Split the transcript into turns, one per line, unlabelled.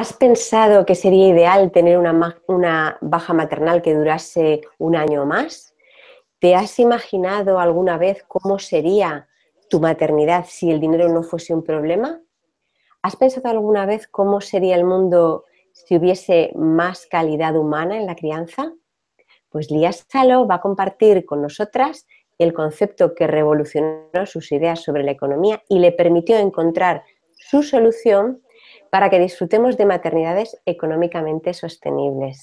¿Has pensado que sería ideal tener una, baja maternal que durase un año más? ¿Te has imaginado alguna vez cómo sería tu maternidad si el dinero no fuese un problema? ¿Has pensado alguna vez cómo sería el mundo si hubiese más calidad humana en la crianza? Pues Lía Salo va a compartir con nosotras el concepto que revolucionó sus ideas sobre la economía y le permitió encontrar su solución para que disfrutemos de maternidades económicamente sostenibles.